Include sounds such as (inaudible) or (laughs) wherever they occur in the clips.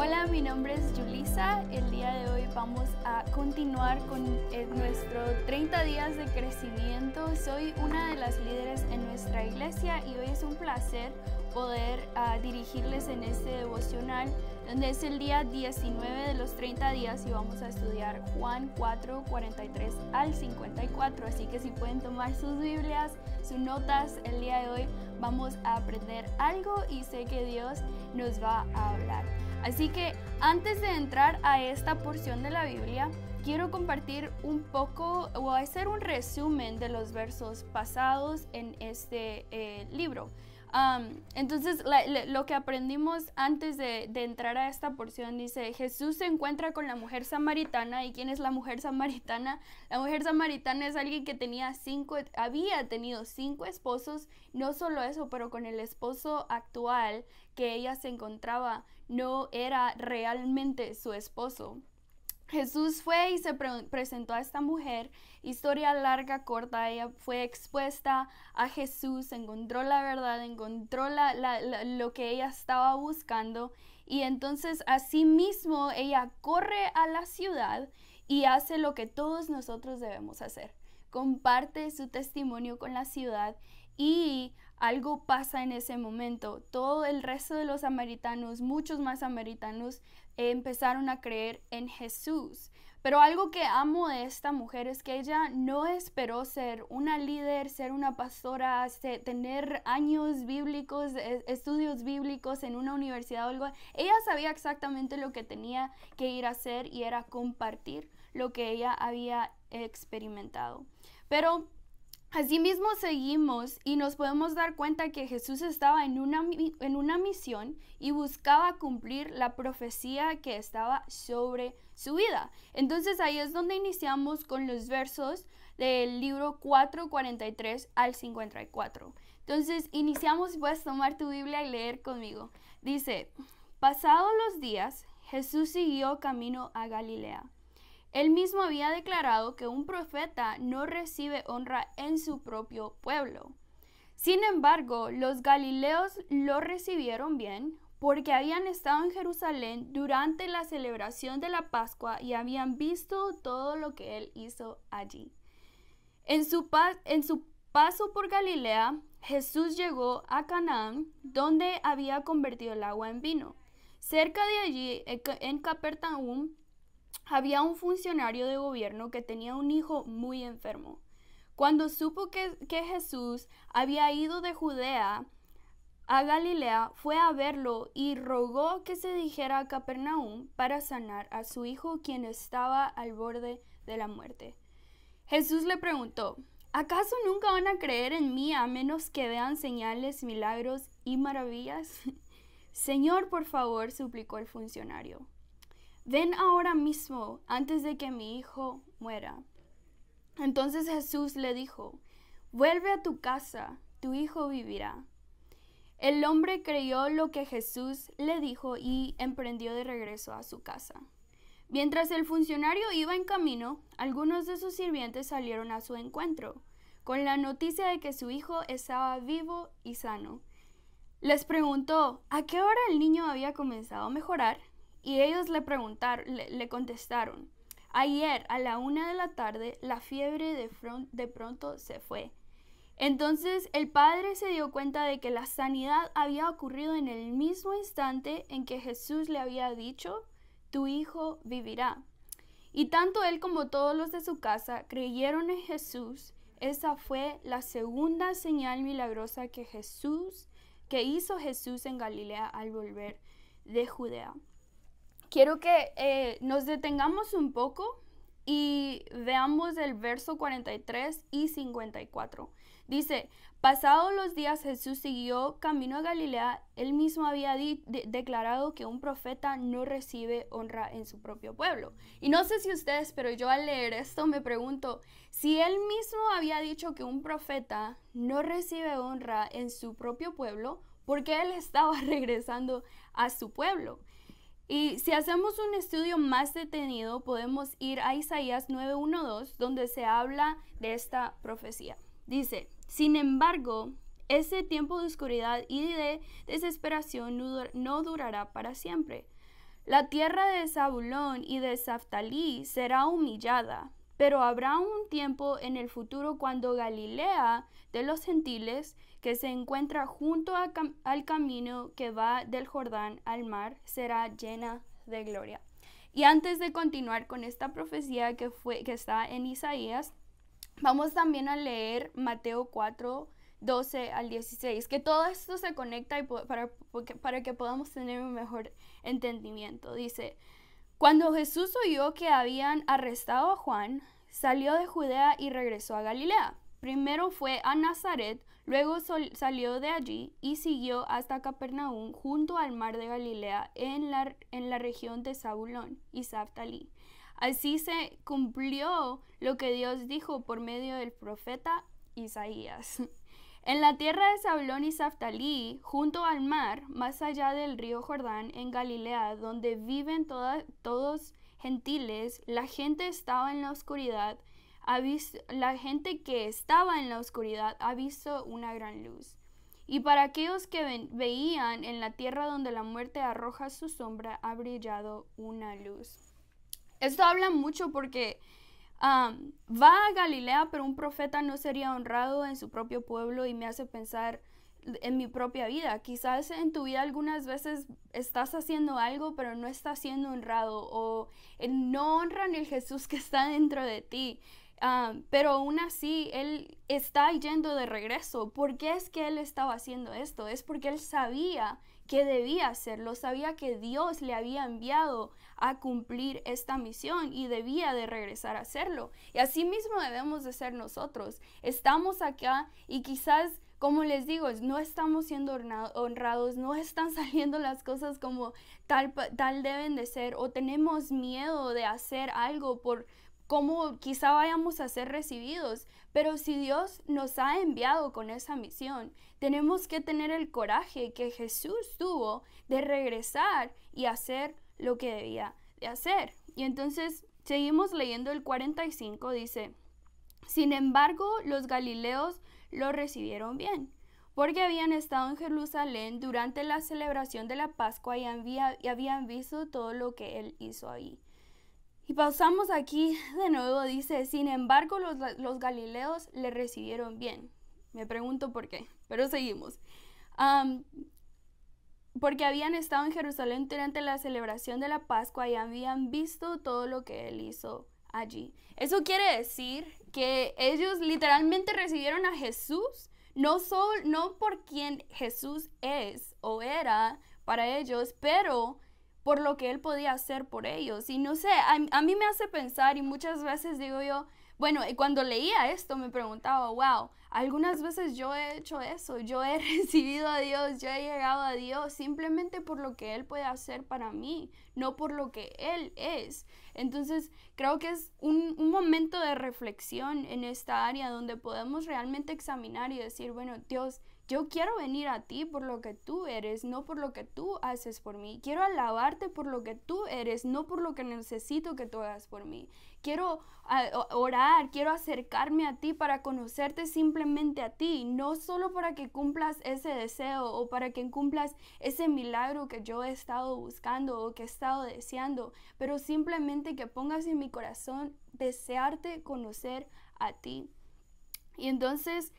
Hola, mi nombre es Julisa. El día de hoy vamos a continuar con eh, nuestro 30 días de crecimiento. Soy una de las líderes en nuestra iglesia y hoy es un placer poder ah, dirigirles en este devocional, donde es el día 19 de los 30 días y vamos a estudiar Juan 4, 43 al 54. Así que si pueden tomar sus Biblias, sus notas, el día de hoy vamos a aprender algo y sé que Dios nos va a hablar. Así que antes de entrar a esta porción de la Biblia, quiero compartir un poco o hacer un resumen de los versos pasados en este eh, libro entonces, lo que aprendimos antes de, entrar a esta porción dice, Jesús se encuentra con la mujer samaritana. ¿Y quién es la mujer samaritana? La mujer samaritana es alguien que tenía cinco, había tenido cinco esposos. No solo eso, pero con el esposo actual que ella se encontraba, no era realmente su esposo. Jesús fue y se presentó a esta mujer, historia larga, corta, ella fue expuesta a Jesús, encontró la verdad, encontró lo que ella estaba buscando y entonces así mismo ella corre a la ciudad y hace lo que todos nosotros debemos hacer comparte su testimonio con la ciudad y algo pasa en ese momento. Todo el resto de los americanos, muchos más samaritanos, empezaron a creer en Jesús. Pero algo que amo de esta mujer es que ella no esperó ser una líder, ser una pastora, tener años bíblicos, e, estudios bíblicos en una universidad o algo. Ella sabía exactamente lo que tenía que ir a hacer y era compartir lo que ella había experimentado. Pero Asimismo seguimos y nos podemos dar cuenta que Jesús estaba en una, misión y buscaba cumplir la profecía que estaba sobre su vida. Entonces ahí es donde iniciamos con los versos del libro 4.43 al 54. Entonces iniciamos, puedes tomar tu Biblia y leer conmigo. Dice, pasados los días, Jesús siguió camino a Galilea él mismo había declarado que un profeta no recibe honra en su propio pueblo. Sin embargo, los galileos lo recibieron bien porque habían estado en Jerusalén durante la celebración de la Pascua y habían visto todo lo que él hizo allí. En su, paso por Galilea, Jesús llegó a Canaán, donde había convertido el agua en vino. Cerca de allí, en Capernaum, había un funcionario de gobierno que tenía un hijo muy enfermo. Cuando supo que, Jesús había ido de Judea a Galilea, fue a verlo y rogó que se dijera a Capernaum para sanar a su hijo quien estaba al borde de la muerte. Jesús le preguntó, ¿acaso nunca van a creer en mí a menos que vean señales, milagros y maravillas? (laughs) Señor, por favor, suplicó el funcionario, ven ahora mismo antes de que mi hijo muera. Entonces Jesús le dijo, vuelve a tu casa, tu hijo vivirá. El hombre creyó lo que Jesús le dijo y emprendió de regreso a su casa. Mientras el funcionario iba en camino, algunos de sus sirvientes salieron a su encuentro, con la noticia de que su hijo estaba vivo y sano. Les preguntó a qué hora el niño había comenzado a mejorar y ellos le preguntaron, le, contestaron, ayer a la una de la tarde la fiebre de, de pronto se fue. Entonces el padre se dio cuenta de que la sanidad había ocurrido en el mismo instante en que Jesús le había dicho, tu hijo vivirá. Y tanto él como todos los de su casa creyeron en Jesús. Esa fue la segunda señal milagrosa que Jesús, que hizo Jesús en Galilea al volver de Judea quiero que eh, nos detengamos un poco y veamos el verso 43 y 54. Dice, pasados los días Jesús siguió camino a Galilea, él mismo había declarado que un profeta no recibe honra en su propio pueblo. Y no sé si ustedes, pero yo al leer esto me pregunto, si él mismo había dicho que un profeta no recibe honra en su propio pueblo, ¿por qué él estaba (laughs) regresando a su pueblo? Y si hacemos un estudio más detenido, podemos ir a Isaías 9.1.2, donde se habla de esta profecía. Dice, sin embargo, ese tiempo de oscuridad y de desesperación no, durará para siempre. La tierra de Zabulón y de Zaftalí será humillada, pero habrá un tiempo en el futuro cuando Galilea de los gentiles que se encuentra junto al camino que va del Jordán al mar, será llena de gloria. Y antes de continuar con esta profecía que, fue, que está en Isaías, vamos también a leer Mateo 4, 12 al 16, que todo esto se conecta y para, para que podamos tener un mejor entendimiento. Dice, cuando Jesús oyó que habían arrestado a Juan, salió de Judea y regresó a Galilea. Primero fue a Nazaret, Luego salió de allí y siguió hasta Capernaum junto al mar de Galilea en la, región de Zabulón y Zaftalí. Así se cumplió lo que Dios dijo por medio del profeta Isaías. (laughs) En la tierra de Zabulón y Saftalí, junto al mar, más allá del río Jordán, en Galilea, donde viven todos gentiles, la gente estaba en la oscuridad la gente que estaba en la oscuridad ha visto una gran luz. Y para aquellos que veían en la tierra donde la muerte arroja su sombra, ha brillado una luz. Esto habla mucho porque va a Galilea, pero un profeta no sería honrado en su propio pueblo y me hace pensar en mi propia vida. Quizás en tu vida algunas veces estás haciendo algo, pero no estás siendo honrado o eh, no honran el Jesús que está dentro de ti. Ah, pero aún así, él está yendo de regreso. ¿Por qué es que él estaba haciendo esto? Es porque él sabía que debía hacerlo, sabía que Dios le había enviado a cumplir esta misión y debía de regresar a hacerlo. Y así mismo debemos de ser nosotros. Estamos acá y quizás como les digo, no estamos siendo honrados, no están (laughs) saliendo las cosas como tal deben de ser o tenemos miedo de hacer algo por, cómo quizá vayamos a ser recibidos, pero si Dios nos ha enviado con esa misión, tenemos que tener el coraje que Jesús tuvo de regresar y hacer lo que debía de hacer. Y entonces seguimos leyendo el 45, dice, sin embargo los galileos lo recibieron bien porque habían estado en Jerusalén durante la celebración de la Pascua y, y habían visto todo lo que él hizo ahí. Y pasamos aquí de nuevo, dice, sin embargo los, galileos le recibieron bien. Me pregunto por qué, pero seguimos. porque habían estado en Jerusalén durante la celebración de la Pascua y habían visto todo lo que él hizo allí. Eso quiere decir que ellos literalmente recibieron a Jesús, no, solo, no por quien Jesús es o era para ellos, pero por lo que Él podía hacer por ellos. Y no sé, a, mí me hace pensar y muchas veces digo yo, bueno, cuando leía esto me preguntaba, wow, algunas veces yo he hecho eso, yo he (laughs) recibido a Dios, yo he llegado a Dios simplemente por lo que Él puede hacer para mí, no por lo que Él es. Entonces, creo que es un momento de reflexión en esta área donde podemos realmente examinar y decir, bueno, Dios, yo quiero venir a ti por lo que tú eres, no por lo que tú haces por mí. Quiero alabarte por lo que tú eres, no por lo que necesito que tú hagas por mí. Quiero orar, quiero acercarme a ti para conocerte simplemente a ti, no solo para que cumplas ese deseo o para que cumplas ese milagro que yo he estado buscando o que he estado deseando, pero simplemente que pongas en mi corazón desearte conocer a ti. Y entonces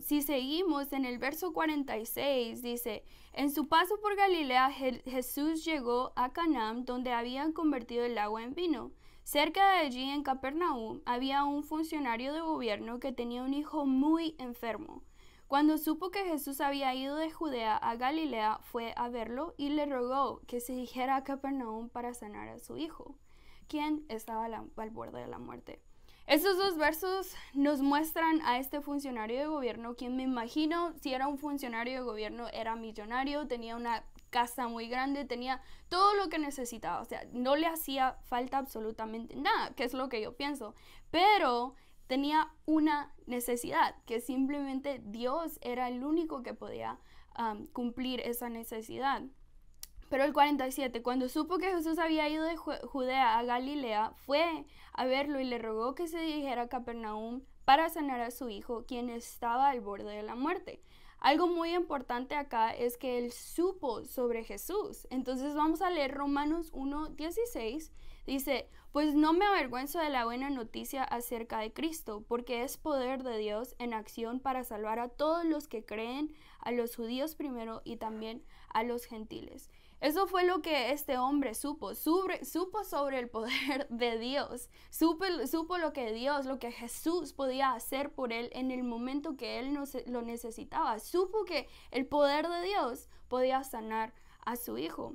si seguimos en el verso 46, dice, en su paso por Galilea Jesús llegó a Canaán donde habían convertido el agua en vino. Cerca de allí, en Capernaum, había un funcionario de gobierno que tenía un hijo muy enfermo. Cuando supo que Jesús había ido de Judea a Galilea, fue a verlo y le rogó que se dijera a Capernaum para sanar a su hijo, quien estaba al borde de la muerte. Esos dos versos nos muestran a este funcionario de gobierno, quien me imagino si era un funcionario de gobierno era millonario, tenía una casa muy grande, tenía todo lo que necesitaba, o sea, no le hacía falta absolutamente nada, que es lo que yo pienso, pero tenía una necesidad, que simplemente Dios era el único que podía cumplir esa necesidad. Pero el 47, cuando supo que Jesús había ido de Judea a Galilea, fue a verlo y le rogó que se dirigiera a Capernaum para sanar a su hijo, quien estaba al borde de la muerte. Algo muy importante acá es que él supo sobre Jesús. Entonces vamos a leer Romanos 1.16. Dice, pues no me avergüenzo de la buena noticia acerca de Cristo, porque es poder de Dios en acción para salvar a todos los que creen, a los judíos primero y también a los gentiles. Eso fue lo que este hombre supo, supo sobre el poder (laughs) de Dios, supo, lo que Dios, lo que Jesús podía hacer por él en el momento que él lo necesitaba, supo que el poder de Dios podía sanar a su hijo.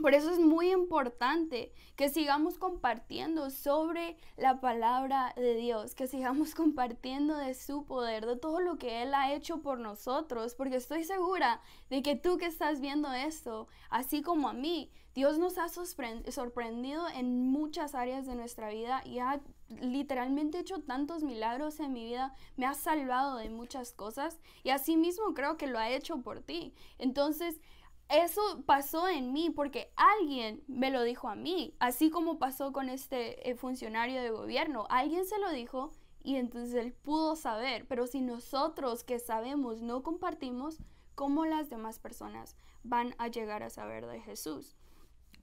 Por eso es muy importante que sigamos compartiendo sobre la palabra de Dios, que sigamos (laughs) compartiendo de su poder, de todo lo que Él ha hecho por nosotros, porque estoy segura de que tú que estás viendo esto, así como a mí, Dios nos ha sorprendido en muchas áreas de nuestra vida y ha literalmente hecho tantos milagros en mi vida, me ha salvado de muchas cosas y asimismo creo que lo ha hecho por ti. Entonces, eso pasó en mí porque alguien me lo dijo a mí, así como pasó con este eh, funcionario de gobierno, alguien se lo dijo y entonces él pudo saber, pero si nosotros que sabemos no compartimos, ¿cómo las demás personas van a llegar a saber de Jesús?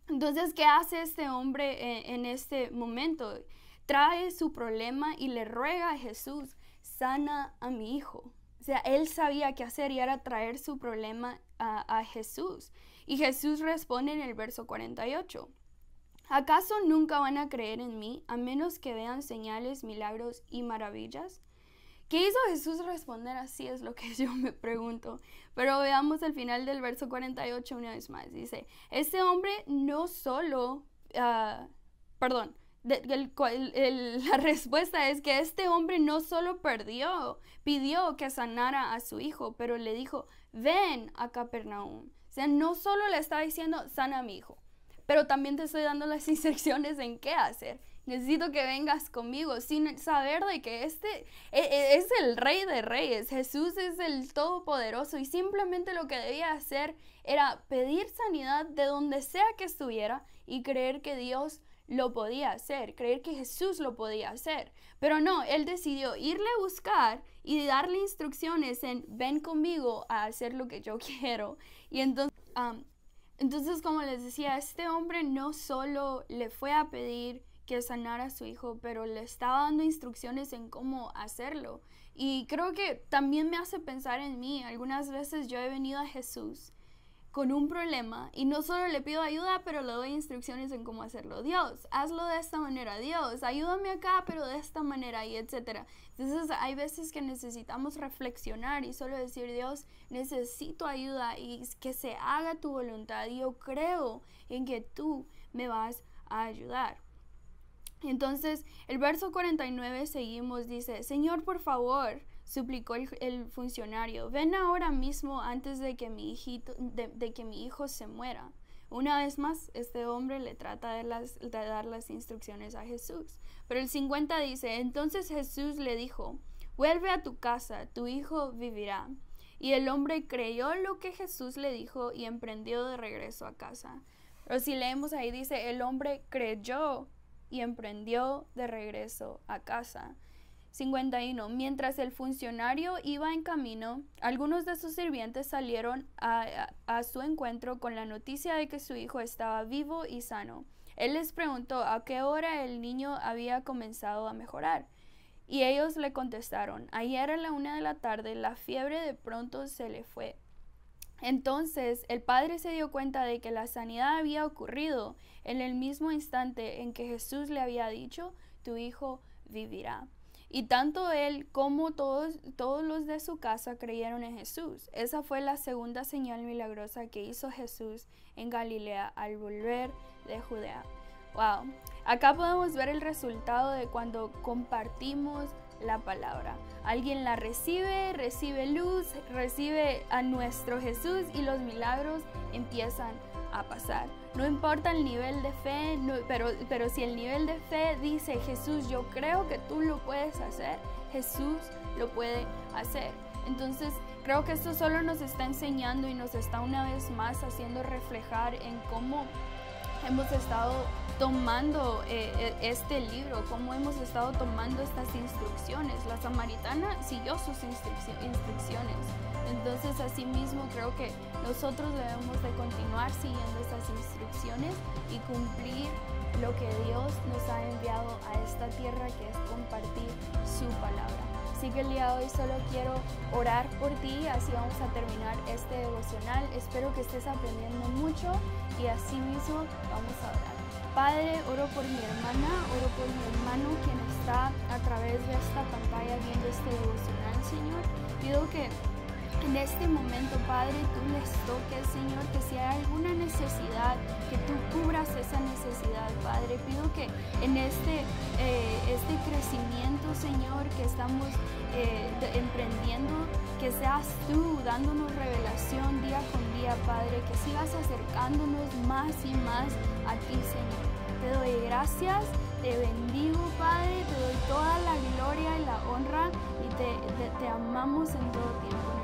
Entonces, ¿qué hace este hombre eh, en este momento? Trae su problema y le ruega a Jesús, sana a mi hijo él sabía qué hacer y era traer su problema a, Jesús. Y Jesús responde en el verso 48. ¿Acaso nunca van a creer en mí a menos que vean señales, milagros y maravillas? ¿Qué hizo Jesús responder así? Es lo que (laughs) yo me pregunto. Pero veamos al final del verso 48 una vez más. Dice, este hombre no solo, ah, perdón, (laughs) la respuesta es que este hombre no solo perdió, pidió que sanara a su hijo, pero le dijo, ven a Capernaum. O sea, no solo le estaba diciendo, sana a mi hijo, pero también te estoy dando las (laughs) instrucciones en qué hacer. Necesito que vengas conmigo sin saber de que este e, e, es el rey de reyes, Jesús es el todopoderoso y simplemente lo que debía hacer era pedir sanidad de donde sea que estuviera y creer que Dios lo podía hacer, creer que Jesús lo podía hacer. Pero no, él decidió irle a buscar y darle instrucciones en ven conmigo a hacer lo que yo (laughs) quiero. Y entonces, entonces como les decía, este hombre no solo le fue a pedir que sanara a su hijo, pero le estaba dando instrucciones en cómo hacerlo. Y creo que también me hace pensar en mí. Algunas veces yo he venido a Jesús con un problema y no solo le pido ayuda, pero le doy instrucciones en cómo hacerlo. Dios, hazlo de esta manera. Dios, ayúdame acá, pero de esta manera y etcétera. Entonces hay veces que necesitamos reflexionar y solo decir, Dios, necesito ayuda y que se haga tu voluntad. Yo creo en que tú me vas a ayudar. Entonces, el verso 49 seguimos, dice, Señor, por favor, suplicó el, funcionario, ven ahora mismo antes de que, mi hijito, de, que mi hijo se muera. Una vez más, este hombre le trata de, de, dar las instrucciones a Jesús. Pero el 50 dice, entonces Jesús le dijo, vuelve a tu casa, tu hijo vivirá. Y el hombre creyó lo que Jesús le dijo y emprendió de regreso a casa. Pero si leemos ahí dice, el hombre creyó y emprendió de regreso a casa. 51. Mientras el funcionario iba en camino, algunos de sus sirvientes salieron a, su encuentro con la noticia de que su hijo estaba vivo y sano. Él les preguntó a qué hora el niño había comenzado a mejorar. Y ellos le contestaron, ayer era la una de la tarde la fiebre de pronto se le fue. Entonces el padre se dio cuenta de que la sanidad había ocurrido en el mismo instante en que Jesús le había dicho, tu hijo vivirá. Y tanto él como todos, todos los de su casa creyeron en Jesús. Esa fue la segunda señal milagrosa que hizo Jesús en Galilea al volver de Judea. Wow. Acá podemos ver el resultado de cuando compartimos la palabra. Alguien la recibe, recibe luz, recibe a nuestro Jesús y los milagros empiezan a pasar. No importa el nivel de fe, pero, pero si el nivel de fe dice, Jesús, yo creo que tú lo puedes hacer, Jesús lo puede hacer. Entonces, creo que esto solo nos está enseñando y nos está una vez más haciendo reflejar en cómo hemos estado tomando eh, e, este libro, como hemos estado tomando estas instrucciones. La samaritana siguió sus instrucciones. Entonces, así mismo creo que nosotros debemos de continuar siguiendo estas instrucciones y cumplir lo que Dios nos ha enviado a esta tierra, que es compartir su palabra. Así que el día de hoy, solo quiero orar por ti, así vamos a terminar este devocional. Espero que estés aprendiendo mucho y así mismo vamos a orar. Padre, oro por mi hermana, oro por mi hermano quien está a través de esta pantalla viendo este devocional, Señor. Pido que en este momento, Padre, tú les toques, Señor, que si hay alguna necesidad, que tú cubras esa necesidad, Padre. Pido que en este, eh, este crecimiento, Señor, que estamos eh, emprendiendo, que seas tú dándonos revelación día con día, Padre, que sigas acercándonos más y más a ti, Señor. Te doy gracias, te bendigo, Padre, te doy toda la gloria y la honra y te amamos en todo tiempo.